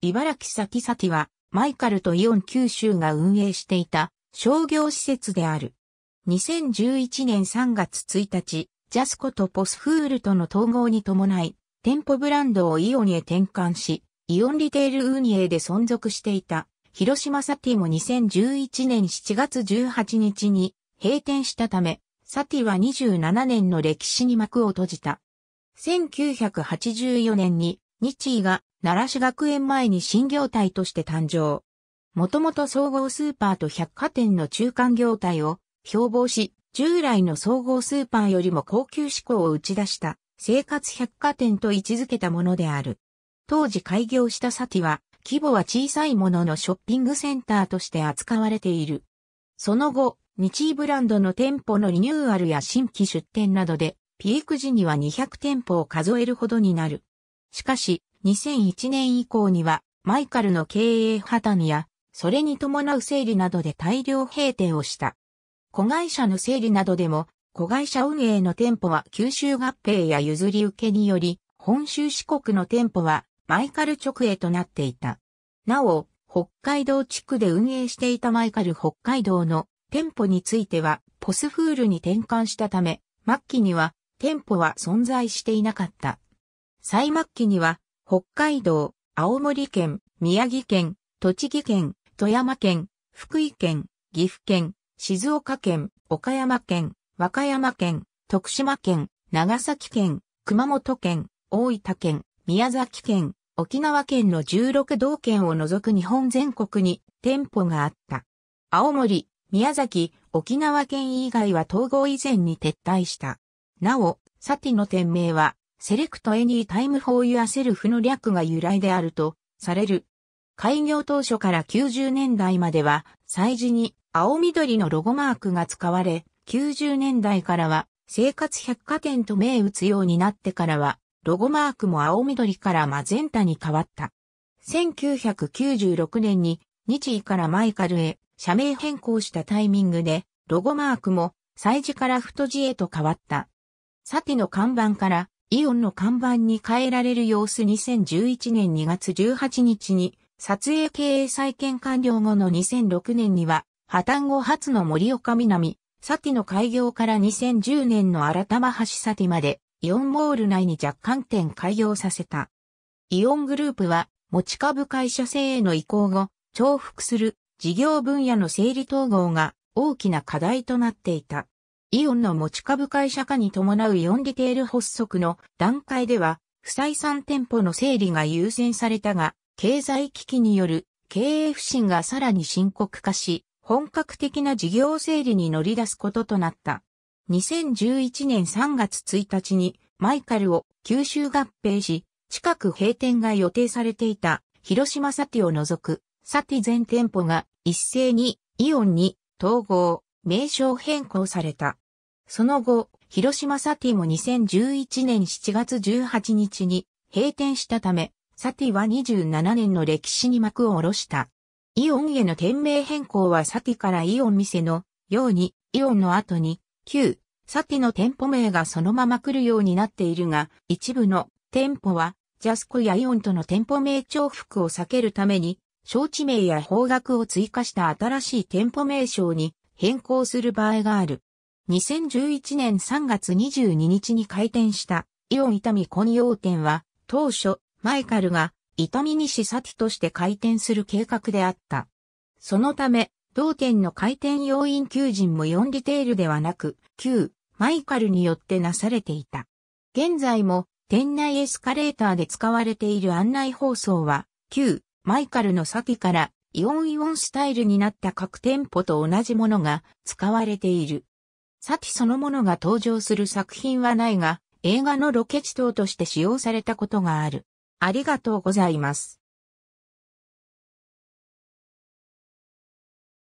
茨城先ィは、マイカルとイオン九州が運営していた商業施設である。2011年3月1日、ジャスコとポスフールとの統合に伴い、店舗ブランドをイオンへ転換し、イオンリテール運営で存続していた、広島サティも2011年7月18日に閉店したため、サティは27年の歴史に幕を閉じた。1984年に日医が奈良市学園前に新業態として誕生。もともと総合スーパーと百貨店の中間業態を標榜し、従来の総合スーパーよりも高級志向を打ち出した生活百貨店と位置づけたものである。当時開業したサティは規模は小さいもののショッピングセンターとして扱われている。その後、日ブランドの店舗のリニューアルや新規出店などで、ピーク時には200店舗を数えるほどになる。しかし、2001年以降には、マイカルの経営破綻や、それに伴う整理などで大量閉店をした。子会社の整理などでも、子会社運営の店舗は吸収合併や譲り受けにより、本州四国の店舗はマイカル直営となっていた。なお、北海道地区で運営していたマイカル北海道の店舗については、ポスフールに転換したため、末期には店舗は存在していなかった。最末期には、北海道、青森県、宮城県、栃木県、富山県、福井県、岐阜県、静岡県、岡山県、和歌山県、徳島県、長崎県、熊本県、大分県、宮崎県、沖縄県の16道県を除く日本全国に店舗があった。青森、宮崎、沖縄県以外は統合以前に撤退した。なお、サティの店名はセレクトエニータイムフォーユアセルフの略が由来であるとされる。開業当初から90年代までは、祭事に青緑のロゴマークが使われ、90年代からは生活百貨店と銘打つようになってからは、ロゴマークも青緑からマゼンタに変わった。1996年に日医からマイカルへ社名変更したタイミングで、ロゴマークも祭事から太字へと変わった。サティの看板からイオンの看板に変えられる様子2011年2月18日に、撮影経営再建完了後の2006年には、破綻後初の森岡南、サティの開業から2010年の新玉橋サティまで、イオンモール内に若干店開業させた。イオングループは、持ち株会社制への移行後、重複する事業分野の整理統合が大きな課題となっていた。イオンの持ち株会社化に伴うイオンリテール発足の段階では、不採算店舗の整理が優先されたが、経済危機による経営不振がさらに深刻化し、本格的な事業整理に乗り出すこととなった。2011年3月1日にマイカルを吸収合併し、近く閉店が予定されていた広島サティを除くサティ全店舗が一斉にイオンに統合。名称変更された。その後、広島サティも2011年7月18日に閉店したため、サティは27年の歴史に幕を下ろした。イオンへの店名変更はサティからイオン店のように、イオンの後に、旧、サティの店舗名がそのまま来るようになっているが、一部の店舗は、ジャスコやイオンとの店舗名重複を避けるために、招致名や方角を追加した新しい店舗名称に変更する場合がある。2011年3月22日に開店したイオン伊丹混用店は当初マイカルが伊丹西ィとして開店する計画であった。そのため同店の開店要員求人も4リテールではなく旧マイカルによってなされていた。現在も店内エスカレーターで使われている案内放送は9マイカルの先からイオンイオンスタイルになった各店舗と同じものが使われている。サティそのものが登場する作品はないが、映画のロケ地等として使用されたことがある。ありがとうございます。